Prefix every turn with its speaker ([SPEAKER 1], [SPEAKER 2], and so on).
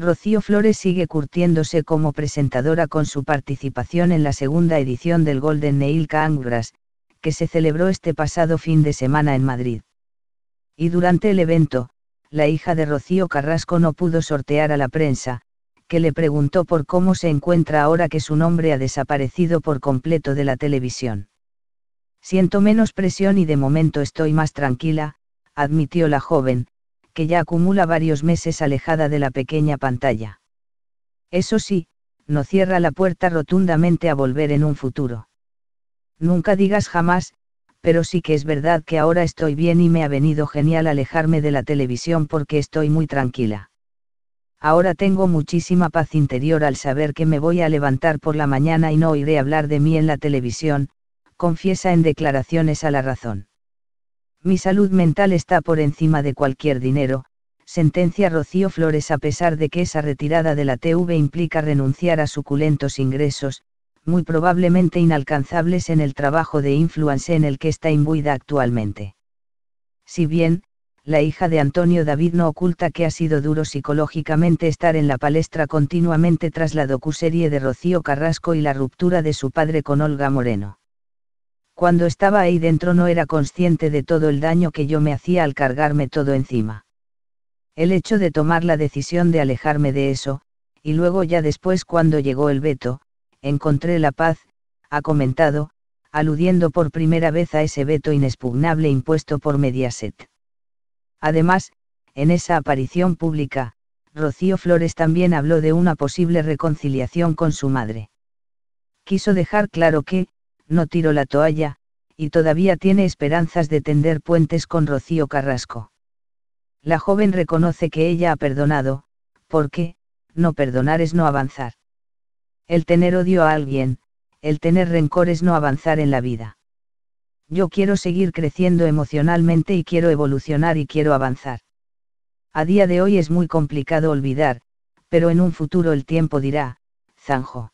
[SPEAKER 1] Rocío Flores sigue curtiéndose como presentadora con su participación en la segunda edición del Golden Nail Cangras, que se celebró este pasado fin de semana en Madrid. Y durante el evento, la hija de Rocío Carrasco no pudo sortear a la prensa, que le preguntó por cómo se encuentra ahora que su nombre ha desaparecido por completo de la televisión. Siento menos presión y de momento estoy más tranquila, admitió la joven, que ya acumula varios meses alejada de la pequeña pantalla. Eso sí, no cierra la puerta rotundamente a volver en un futuro. Nunca digas jamás, pero sí que es verdad que ahora estoy bien y me ha venido genial alejarme de la televisión porque estoy muy tranquila. Ahora tengo muchísima paz interior al saber que me voy a levantar por la mañana y no oiré hablar de mí en la televisión, confiesa en declaraciones a la razón. Mi salud mental está por encima de cualquier dinero, sentencia Rocío Flores a pesar de que esa retirada de la TV implica renunciar a suculentos ingresos, muy probablemente inalcanzables en el trabajo de influence en el que está imbuida actualmente. Si bien, la hija de Antonio David no oculta que ha sido duro psicológicamente estar en la palestra continuamente tras la docuserie de Rocío Carrasco y la ruptura de su padre con Olga Moreno. Cuando estaba ahí dentro no era consciente de todo el daño que yo me hacía al cargarme todo encima. El hecho de tomar la decisión de alejarme de eso, y luego ya después cuando llegó el veto, encontré la paz, ha comentado, aludiendo por primera vez a ese veto inexpugnable impuesto por Mediaset. Además, en esa aparición pública, Rocío Flores también habló de una posible reconciliación con su madre. Quiso dejar claro que, no tiro la toalla, y todavía tiene esperanzas de tender puentes con Rocío Carrasco. La joven reconoce que ella ha perdonado, porque, no perdonar es no avanzar. El tener odio a alguien, el tener rencor es no avanzar en la vida. Yo quiero seguir creciendo emocionalmente y quiero evolucionar y quiero avanzar. A día de hoy es muy complicado olvidar, pero en un futuro el tiempo dirá, zanjo.